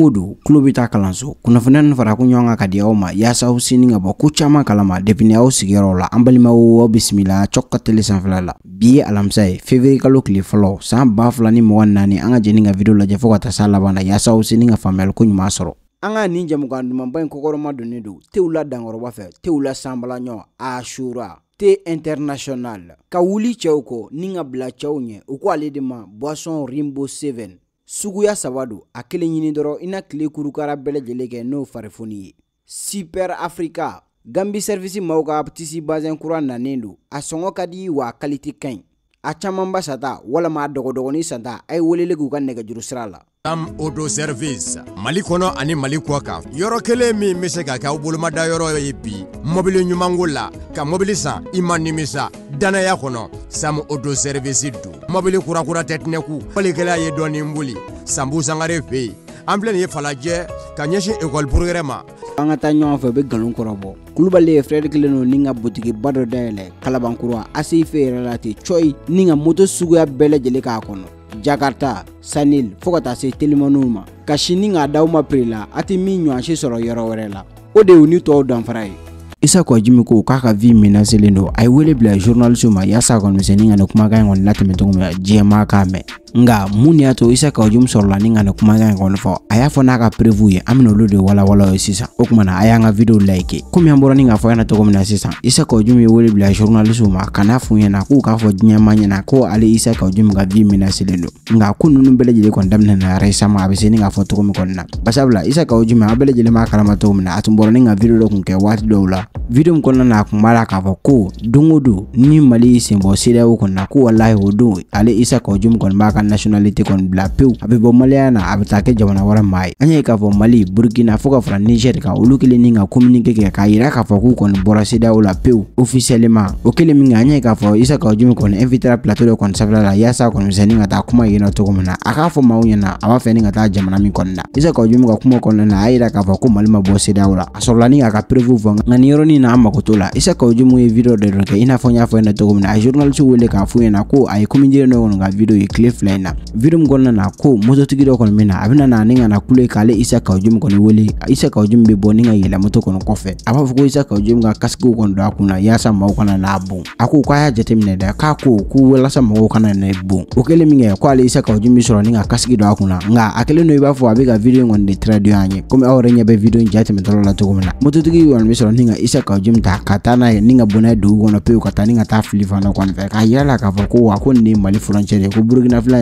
ngudu klubi be kuna kalanso kunnafoniya fara ku nyonga ka ka di ya ya sini kalama depini au ya sigero la ambali ma wo bismillah cɔk san flala bi alam sai e, fevri fevriye kalo kile fɔlɔ b'a ni mɔgɔ naani jeni nga video la jefo kata sala bana ya na y'asa nga famel ku nyuma soro anga ni an ka nin jamukan kokoro ɲi kɔkɔrɔma teula dangoro ba fe teula sambala nyo ashura te international ka wuli cɛw ninga ni ka de ma boisson rimbo 7 suguya saba do a kelen ɲini dɔrɔ i na kile kurukara bɛlajɛle kɛ n'o farifoni ye super africa gambi servisi maw ka tisi bazɛn kura nanen do a sɔngɔ ka di wa a kalite ka ɲi a ba sata walama a dɔgɔdɔgɔni santa a ye welele k'u ka nɛgɛjuru sira la tam odo service mali kɔnɔ ani mali kɔ kan yɔrɔ kelen min be se ka kɛ aw bolomada yɔrɔ ye bi mɔbili ɲumanko la ka mɔbili san i ma nimisa dannaya kɔnɔ sam odo service don mɔbili kurakura tɛ tinɛku walikɛla ye dɔɔnin boli sanbu sangare fɛ yen an filɛ nin ye falajɛ ka ɲɛsin ekɔli purugɛrɛ ma an ka taa ɲɔgɔn fɛ u be galon kɔrɔbɔ kulubali ye frɛd kelen no ni ka botigiba dɔ dayɛlɛ kalabankura asife yɛrɛ la ten coyi ni ka moto suguya bɛɛ lajɛlen k'a kɔnɔ jakarta sanil fɔɔ ka taa se telimaniw ma ka sini k'a daw ma pirila la a tɛ min ɲɔansi sɔrɔ yɔrɔ wɛrɛ la o de y'u ni tɔɔw danfara ye isa kɔjimi ko k'a ka vi menaselen do a ye wele bila journalisu ma yaasa kɔnimisɛnnin ka ni kumakan ɲi kɔni latɛmɛ cogo mi na jɛma k'a mɛn nga mun y'a to isa ka jum sɔrɔla ni kana kuma kan kɔni fɔ a y'a fɔ n'a ka prevu ye an bɛna olu de walawala ye sisan o kumana a y'an ka video like komi an bɔra ni k'a fɔ ɲɛna cogo min na sisan isa ka jum ye wele bila journaliste ma ka n'a f'u ɲɛna k'u k'a fɔ diɲɛ ma ɲɛna ko ale isa ka jum ka vie menacelen don nga ko ninnu bɛɛ lajɛlen kɔni daminɛ na récemment a bɛ se ni k'a fɔ cogo min kɔni na basabula isa ka jum an bɛɛ lajɛlen b'a kalama cogo min na a tun bɔra ni ka video dɔ kun kɛ waati dɔw la video min kɔnɔna na a kun b'a la k'a fɔ ko don o don ni mali y'i sen bɔ kɔni na ko walahi o don ale isa ka jum kɔni b'a ka ka nationalité kɔni bila pewu a bɛ bɔ maliyaya na a bɛ taa kɛ jamana wɛrɛ maa ye an ye k'a fɔ mali burkina fɔɔ ka fara niger kan olu kelen ni ka kominike kɛ k'a yira k'a fɔ k'u kɔni bɔra sedaw la pewu ofisiyɛlɛma o kelen min kɛ an ye k'a fɔ isa ka jumi kɔni invitera plateau dɔ kɔni sanfɛla la y'asa kɔni misɛnnin ka taa kuma yena nɔ min na a k'a fɔ maw ɲɛna a b'a fɛ ni ka taa jamana min kɔni na isa ka jumi ka kuma kɔnɔna na a yira k'a fɔ ko mali ma bɔ sedaw la a sɔrɔla ni k'a ka prevu fɔ nka ni yɔrɔnin na an mago la isa ka jumu ye video dɔ dɔ kɛ i n'a fɔ n y'a fɔ ɲɛna min na a ye journaliste wele k'a f'u ɲɛna ko a ye komijɛlen dɔ kɔni ka video ye tile na in na na ko mototigidɔ kɔni bɛ na a bɛna na ni ka na kulo k'ale isa kawujumu kɔni wele isa kawujumu bɛ bɔ ni ka yɛlɛ moto kɔnɔ kɔfɛ a b'a fɔ ko isa kawujumu ka kasikew kɔni don a kun na yaasa maaw kana n'a bon a ko k'a y'a jateminɛ dɛ k'a ko ko walasa mɔgɔw kana na bon o kɛlen min kɛ ko ale isa kawujumu bɛ sɔrɔ ni ka kasigi don a kun na nka a kɛlen don i b'a fɔ a bɛ ka video kɔni de tiradiyo an ye komi aw yɛrɛ ɲɛ bɛ video in ja tɛmɛtɔla la cogo min na mototigi kɔni bɛ sɔrɔ ni ka isa kawujumu ta ka taa n'a ye ni ka bɔ n'a ye dugu kɔnɔ pewu ka taa ni ka taa fili fana kɔni fɛ k'a yira la k'a fɔ ko wa ko nin de mali furancɛ ko burukina fila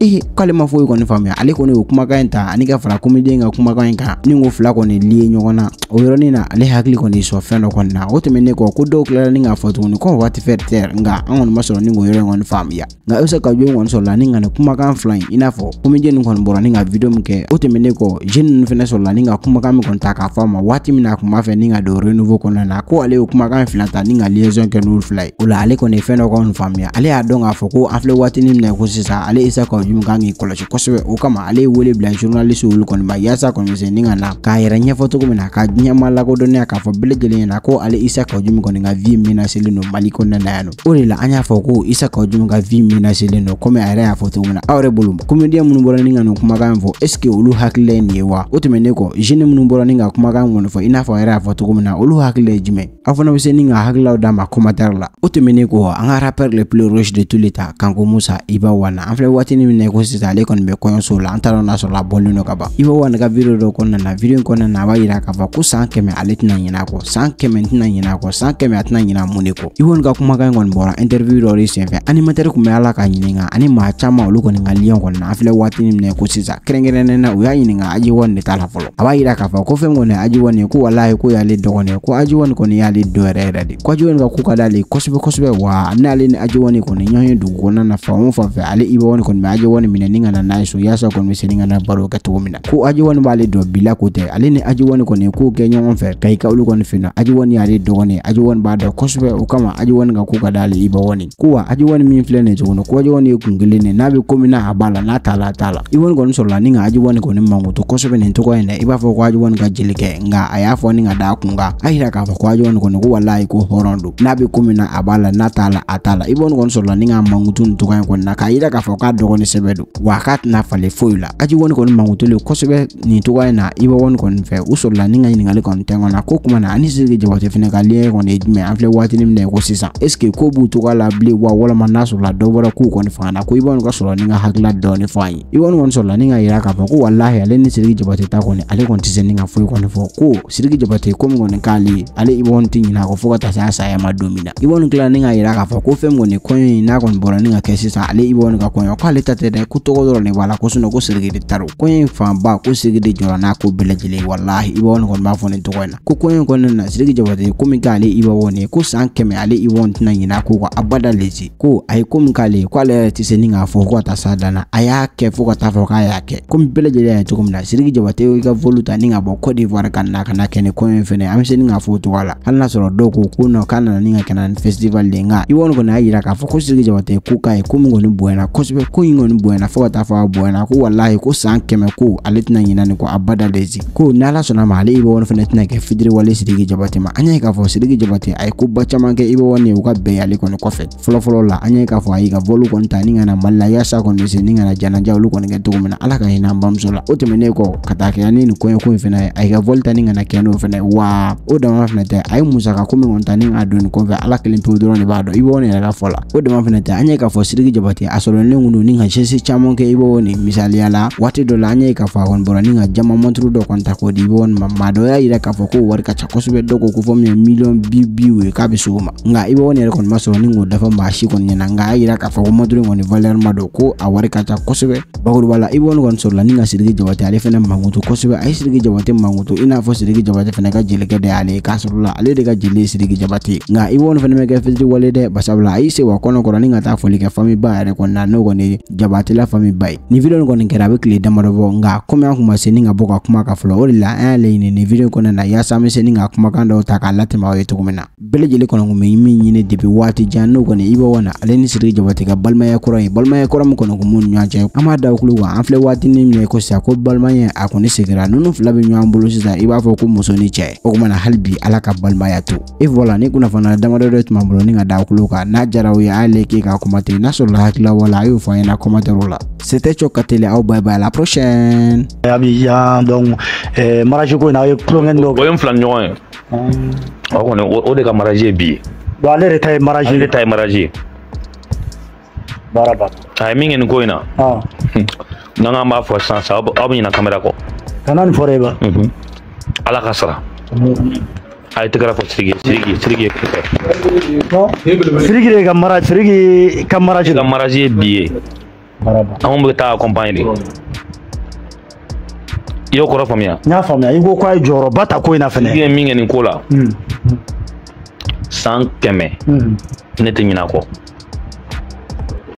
ee k'ale ma foyi kɔni faamuya ale kɔni o kumakan in ta ani ka fara komediyɛn ka kumakan in kan ni ko fila kɔni liye ɲɔgɔn na o yɔrɔnin na ale hakili kɔni sɔrɔ fɛn dɔ kɔni na o tɛmɛnen kɔ ko dɔw tilala ni k'a fɔ tuguni ko waati fɛ tɛ nka an kɔni ma sɔrɔ ni k'o yɔrɔ in kɔni faamuya nka Isa Kajo kɔni sɔrɔla ni ka nin kumakan fila in i n'a fɔ komediyɛn nin kɔni bɔra ni ka video min kɛ o tɛmɛnen kɔ jeune ninnu fɛnɛ sɔrɔla ni ka kumakan min kɔni ta k'a fɔ a ma waati min na a kun b'a fɛ ni ka don renouveau kɔnɔna na ko ale y'o kumakan fila ta ni ka liaison kɛ n'olu fila ye o la ale kɔni ye fɛn dɔ kɔni faamuya ale y'a dɔn k'a fɔ ko an filɛ waati min na ko sisan ale Isa Kajo jumɛn kan k'i kɔlɔsi kosɛbɛ o kama ale ye wele bila journaliste olu kɔni ma yaasa kɔni bɛ se ni ka na k'a yɛrɛ ɲɛfɔ cogo min na ka diɲɛ ma lakodɔnniya k'a fɔ bɛɛ lajɛlen ɲɛna ko ale Isa Kawujumu kɔni ka vie menacelen don Mali kɔnɔna na yan nɔ o de la an y'a fɔ ko Isa Kawujumu ka vie menacelen don komi a yɛrɛ y'a fɔ cogo min na aw yɛrɛ bolo comédien minnu bɔra ni ka nin kumakan in fɔ est ce que olu hakilila ye nin ye wa o tɛmɛnen kɔ jeune minnu bɔra ni ka kumakan kɔni fɔ i n'a fɔ a yɛrɛ y'a fɔ cogo min na olu hakilila ye jumɛn aw fana bɛ se ni ka hakililaw d'a ma commentaire la o tɛmɛnen kɔ an ka rappeur le plus riche de tous les temps Kanko Musa Iba Wana an filɛ waati min daminɛ ko sisan ale kɔni bɛ kɔɲɔso la an t'a n'a sɔrɔ a bɔlen do ka ban i b'a ne ka video dɔ kɔnɔna na video in kɔnɔna na a b'a yira k'a fɔ ko san kɛmɛ ale tɛna ɲinɛ a kɔ san kɛmɛ tɛna ɲinɛ a kɔ san kɛmɛ a tɛna ɲinɛ mun de kɔ i kɔni ka kumakan kɔni bɔra interview dɔ de senfɛ animateur kun bɛ ala ka ɲininka ani maa caman olu kɔni ka liyɛn kɔni na an filɛ waati min na ko sisan kɛrɛnkɛrɛnnen na u y'a ɲininka ajiwani de t'a la fɔlɔ a b'a yira k'a fɔ ko fɛn kɔni ajiwani ko walahi ko y'ale dɔgɔnin ko aji ajiwani kɔni y'ale dɔ yɛrɛ yɛrɛ de ko aji ajiwani ka ko ka d'ale kosɛbɛ kosɛbɛ wa n'ale ni ajiwani kɔni ɲɔgɔn ye dugu kɔnɔna na fan o fan fɛ ale ibawani kɔni bɛ mina ninga na naso yasa kon misiningana baro ka togo min na ko ajiwani b'ale do bila ku te ale ni ajiwani kɔni ko kɛ ɲɔgɔn fɛ ka i ka olu kɔni fina do y'ale dɔgɔni ajiwani b'a dɔn kosbe u kama ajiwani ka ko ka d'ale ibawani ko wa ajiwani min filɛ nin tuguni ko ajiwani ye ku kelen ne n'a bɛ ko min na a b'a la n'a t'a la a t'a la i wani kɔni sɔrɔla ni nka ajiwani kɔni mankutu kosɛbɛ nin tɔgɔ in dɛ i b'a fɔ ko ajiwani ka jeli kɛ nka a y'a fɔ ni d'a ku nga a k'a fɔ ko ajiwani kɔni ko walayi ko hɔrɔn don n'a bɛ ko min na a b'a la n'a t'a la a t'a la i wani kɔni sɔrɔla ni ka mankutu nin tɔgɔ in kɔni na k'a yira k'a fɔ k'a dɔgɔnin kosɛbɛ do wa k'a tɛna falen foyi la aji wani kɔni mankutu le kosɛbɛ nin togoya in na i bɛ wani kɔni fɛ u sɔrɔla ni ka ɲininkali kɔni tɛ kɔnɔ ko kuma na ani siriki jabate fɛnɛ ka liyɛ kɔni ye jumɛn an filɛ waatini min na ko sisan eske ko b'u togoya la bile wa walama n'a sɔrɔla dɔ bɔra k'u kɔni fanga na ko i b'ani ka sɔrɔ ni ka hakilila dɔɔni fɔ an ye i b'ani kɔni sɔrɔla ni ka yira k'a fɔ ko walahi ale ni siriki jabate ta kɔni ale kɔni tɛ se ni ka foyi kɔni fɔ ko siriki jabate ko min kɔni k'ale ye ale i b'ani tɛ ɲin'a kɔ fo ka taa se a saya ma don min na i b'ani tila ni ka yira k'a fɔ ko fɛn kɔni kɔɲɔ in n'a kɔni bɔra ni ka kɛ sisan ale i b'ani ka kɔɲɔ k'ale ta tɛ tɛ dɛ ko tɔgɔ dɔrɔn de b'a la ko sinɔn ko Seleke de ta ko kɔɲɔ in ba ko Seleke de jɔra n'a ko bɛɛ lajɛlen ye walahi Ibaw ne kɔni b'a fɔ nin tɔgɔ in na ko kɔɲɔ in kɔnɔna na Seleke Jabate ko min k'ale Ibaw nin ye ko san kɛmɛ ale Ibaw tɛna ɲin'a ko kɔ abada lese ko a ye ko min k'ale ye ko ale yɛrɛ tɛ se ni k'a fɔ ko ka taa s'a dan na a y'a kɛ fo ka taa fɔ k'a y'a kɛ komi bɛɛ lajɛlen y'a ye cogo min na Seleke Jabate y'o ka volu ta ni ka bɔ Côte d'Ivoire ka na ka na kɛ nin kɔɲɔ in fɛnɛ an bɛ se ni k'a fɔ o cogoya la hali n'a sɔrɔ dɔw ko ko nɔ k'a nana ni ka kɛ na nin festival de ye nka Ibaw kɔni y'a yira k'a fɔ ko Seleke Jabate ko k'a ye ko min kɔni bonyana kosɛbɛ ko in kɔni bonyana fo ka taa fɔ a bonyana ko walahi ko san kɛmɛ ko ale tɛna ɲina ni kɔ abada lezi ko n'ala sɔnna ma ale ibawani fɛnɛ tɛna kɛ fitiri wale sidiki jabate ma an ye k'a fɔ sidiki jabate a ye koba caman kɛ ibawani ye u ka bɛn ale kɔni kɔfɛ fɔlɔfɔlɔ la an ye k'a fɔ a y'i ka bɔlu kɔni ta ni kana mali la yaasa kɔni se ni kana janaja olu kɔni kɛ cogo min na ala ka hinɛ an bamuso la o tɛmɛnen kɔ ka taa kɛya ni nin kɔɲɔ ko in fɛnɛ a y'i ka bɔli ta ni kana kɛ n'o fɛnɛ wa o dama fɛnɛ tɛ a ye musaka ko min kɔni ta ni k'a don nin kɔfɛ ala kelen pewu dɔrɔn de b'a dɔn ibawani yɛrɛ ka fɔ la o dama fɛnɛ tɛ an ye k'a fɔ sidiki jabate a sɔrɔlen kun don ni ka si caman kɛ i b'o ni misaliya la waati dɔ la an ye k'a fɔ a kɔni bɔra ni ka jama mɔnturu dɔ kɔni ta k'o di i b'o ma maa dɔ y'a yira k'a fɔ k'o wari ka ca kosɛbɛ dɔw ko ko min ye miliyɔn bi biw ye k'a bɛ s'o ma nka i b'o yɛrɛ kɔni ma sɔrɔ ni k'o dafa maa si kɔni ɲɛna nka a y'a yira k'a fɔ ko mɔnturu kɔni valeur ma don ko a wari ka ca kosɛbɛ bakuruba la i b'o kɔni sɔrɔla ni ka siriki jabate ale fɛnɛ mankutu kosɛbɛ a ye siriki jabate mankutu i n'a fɔ siriki jabate fɛnɛ ka jelikɛ da y'ale ye k'a sɔrɔla ale de ka jeli ye siriki jabate nka i b'o fɛnɛ mɛ kɛ fitiriwale dɛ basabula a y'i se wa kɔnɔ kɔrɔ ni ka taa foli kɛ fami ba yɛrɛ kɔni n'o kɔni jaba a tɛ la faamu ba ye video nin kɔni kɛra a bɛ tile damadɔ bɔ nka komi ni ka bɔ ka kuma kan la an y'a laɲini nin video kɔnɔna na yaasa an ni ka kumakan dɔw ta k'a latɛmɛ aw ye cogo min na bɛɛ lajɛlen kɔni kun bɛ min ɲini depi waati wana ale ni Sidiki Jabate ka balimaya kɔrɔ ye balimaya kɔrɔ min kɔni kun b'u ni da o tulo kan an filɛ waatinin min na ko sisan ko balimaya a kɔni segira ninnu fila bɛ ɲɔgɔn ni cɛ o kumana hali bi ala ka balimaya to ni kunnafoniya damadɔ dɔ tun b'an ni ka da o tulo n'a diyara aw ye a y'a like k'a wala a y'o fɔ Thomas Deroula. C'était Chokatele aw bye bye à la prochaine. Abidjan donc maraji ko in a ye kulonkɛ dɔ kɛ. O ye n fila ni ɲɔgɔn ka maraji ye bi. Bon ale yɛrɛ ta ye maraji ye. Ale A ye min kɛ nin ko in na. N'an k'an b'a fɔ sisan sisan aw bɛ ɲina kamera kɔ. Kana nin fɔra e ba. Ala ka sara. ay tagara fo sirigi sirigi sirigi sirigi ka maraji sirigi ka maraji biye anw bɛ ta accompagner de i y'o kɔrɔ faamuya n y'a faamuya i ko k'a ye bata ta ko in na ye min kɛ nin ko la san keme ne tɛ ɲinɛ a kɔ